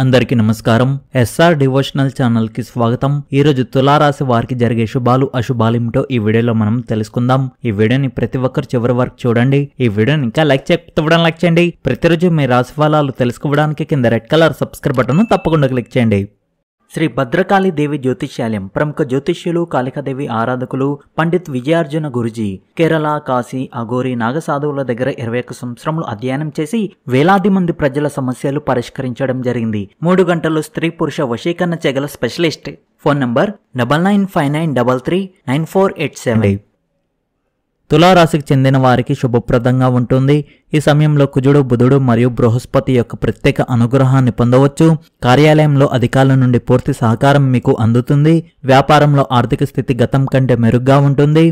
అందరికీ నమస్కారం SR devotional channel కి స్వాగతం ఈ రోజు తులారాశి వారికి జరిగే శుభాలు అశుభాలు ఏమిటో ఈ వీడియోలో మనం తెలుసుకుందాం ఈ వీడియోని ప్రతి ఒక్కరు చివరి వరకు చూడండి ఈ వీడియోని ఇంకా లైక్ చేయకపోవడం లైక్ చేయండి ప్రతిరోజు మీ రాశి ఫలాలు తెలుసుకోవడానికి కింద రెడ్ కలర్ సబ్స్క్రైబ్ బటన్ తప్పకుండా క్లిక్ చేయండి శ్రీ భద్రకాళి దేవి జ్యోతిష్యాలయం ప్రముఖ జ్యోతిష్యులు కాళికాదేవి ఆరాధకులు పండిత్ విజయార్జున గురుజీ కేరళ కాశీ అఘోరి నాగసాధువుల దగ్గర ఇరవై ఒక్క సంవత్సరములు అధ్యయనం చేసి వేలాది మంది ప్రజల సమస్యలు పరిష్కరించడం జరిగింది మూడు గంటలు స్త్రీ పురుష వశీకరణ చెగల specialist phone number double nine five nine double three nine four eight seven తులారాశికి చెందిన వారికి శుభప్రదంగా ఉంటుంది ఈ సమయంలో కుజుడు బుధుడు మరియు బృహస్పతి యొక్క ప్రత్యేక అనుగ్రహాన్ని పొందవచ్చు కార్యాలయంలో అధికారుల నుండి పూర్తి సహకారం మీకు అందుతుంది వ్యాపారంలో ఆర్థిక స్థితి గతం కంటే మెరుగ్గా ఉంటుంది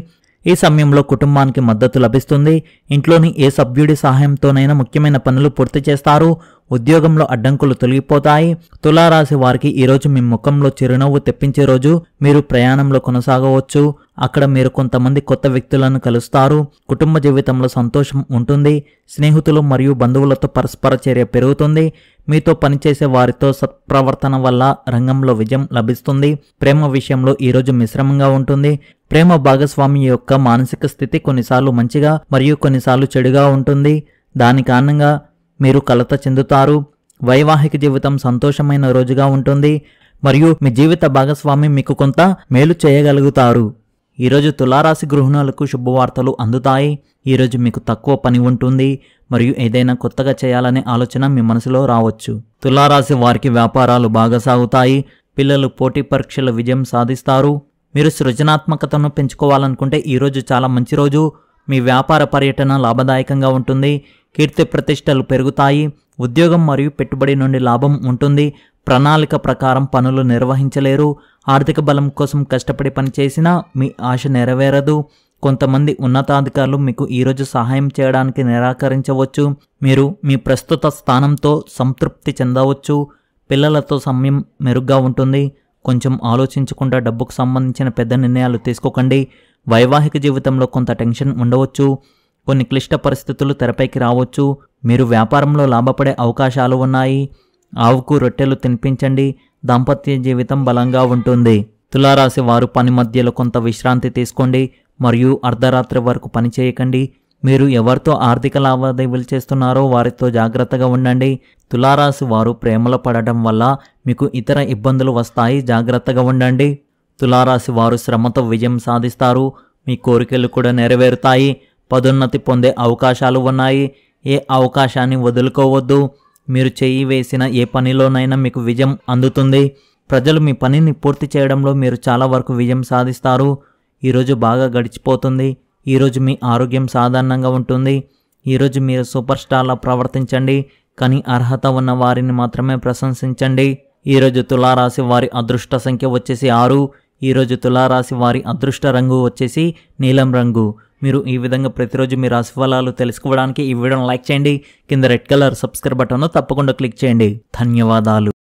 ఈ సమయంలో కుటుంబానికి మద్దతు లభిస్తుంది ఇంట్లోని ఏ సభ్యుడి సహాయంతోనైనా ముఖ్యమైన పనులు పూర్తి చేస్తారు ఉద్యోగంలో అడ్డంకులు తొలగిపోతాయి తులారాశి వారికి ఈరోజు మీ ముఖంలో చిరునవ్వు తెప్పించే రోజు మీరు ప్రయాణంలో కొనసాగవచ్చు అక్కడ మీరు కొంతమంది కొత్త వ్యక్తులను కలుస్తారు కుటుంబ జీవితంలో సంతోషం ఉంటుంది స్నేహితులు మరియు బంధువులతో పరస్పర చర్య పెరుగుతుంది మీతో పనిచేసే వారితో సత్ప్రవర్తన వల్ల రంగంలో విజయం లభిస్తుంది ప్రేమ విషయంలో ఈరోజు మిశ్రమంగా ఉంటుంది ప్రేమ భాగస్వామి యొక్క మానసిక స్థితి కొన్నిసార్లు మంచిగా మరియు కొన్నిసార్లు చెడుగా ఉంటుంది దాని కారణంగా మీరు కలత చెందుతారు వైవాహిక జీవితం సంతోషమైన రోజుగా ఉంటుంది మరియు మీ జీవిత భాగస్వామి మీకు కొంత మేలు చేయగలుగుతారు ఈరోజు తులారాశి గృహిణులకు శుభవార్తలు అందుతాయి ఈరోజు మీకు తక్కువ పని ఉంటుంది మరియు ఏదైనా కొత్తగా చేయాలనే ఆలోచన మీ మనసులో రావచ్చు తులారాశి వారికి వ్యాపారాలు బాగా సాగుతాయి పిల్లలు పోటీ పరీక్షల విజయం సాధిస్తారు మీరు సృజనాత్మకతను పెంచుకోవాలనుకుంటే ఈరోజు చాలా మంచి రోజు మీ వ్యాపార పర్యటన లాభదాయకంగా ఉంటుంది కీర్తి ప్రతిష్టలు పెరుగుతాయి ఉద్యోగం మరియు పెట్టుబడి నుండి లాభం ఉంటుంది ప్రణాళిక ప్రకారం పనులు నిర్వహించలేరు ఆర్థిక బలం కోసం కష్టపడి పనిచేసినా మీ ఆశ నెరవేరదు కొంతమంది ఉన్నతాధికారులు మీకు ఈరోజు సహాయం చేయడానికి నిరాకరించవచ్చు మీరు మీ ప్రస్తుత స్థానంతో సంతృప్తి చెందవచ్చు పిల్లలతో సమయం మెరుగ్గా ఉంటుంది కొంచెం ఆలోచించకుండా డబ్బుకు సంబంధించిన పెద్ద నిర్ణయాలు తీసుకోకండి వైవాహిక జీవితంలో కొంత టెన్షన్ ఉండవచ్చు కొన్ని క్లిష్ట పరిస్థితులు తెరపైకి రావచ్చు మీరు వ్యాపారంలో లాభపడే అవకాశాలు ఉన్నాయి ఆవుకు రొట్టెలు తినిపించండి దాంపత్య జీవితం బలంగా ఉంటుంది తులారాశి వారు పని మధ్యలో కొంత విశ్రాంతి తీసుకోండి మరియు అర్ధరాత్రి వరకు పని చేయకండి మీరు ఎవరితో ఆర్థిక లావాదేవీలు చేస్తున్నారో వారితో జాగ్రత్తగా ఉండండి తులారాశి వారు ప్రేమలో పడటం వల్ల మీకు ఇతర ఇబ్బందులు వస్తాయి జాగ్రత్తగా ఉండండి తులారాశి వారు శ్రమతో విజయం సాధిస్తారు మీ కోరికలు కూడా నెరవేరుతాయి పదోన్నతి పొందే అవకాశాలు ఉన్నాయి ఏ అవకాశాన్ని వదులుకోవద్దు మీరు చేయి వేసిన ఏ పనిలోనైనా మీకు విజయం అందుతుంది ప్రజలు మీ పనిని పూర్తి చేయడంలో మీరు చాలా వరకు విజయం సాధిస్తారు ఈరోజు బాగా గడిచిపోతుంది ఈరోజు మీ ఆరోగ్యం సాధారణంగా ఉంటుంది ఈరోజు మీరు సూపర్ స్టార్లా ప్రవర్తించండి కానీ అర్హత ఉన్న వారిని మాత్రమే ప్రశంసించండి ఈరోజు తులారాశి వారి అదృష్ట సంఖ్య వచ్చేసి ఆరు ఈరోజు తులారాశి వారి అదృష్ట రంగు వచ్చేసి నీలం రంగు మీరు ఈ విధంగా ప్రతిరోజు మీ రాశి ఫలాలు తెలుసుకోవడానికి ఈ వీడియోను లైక్ చేయండి కింద రెడ్ కలర్ సబ్స్క్రైబ్ బటన్ను తప్పకుండా క్లిక్ చేయండి ధన్యవాదాలు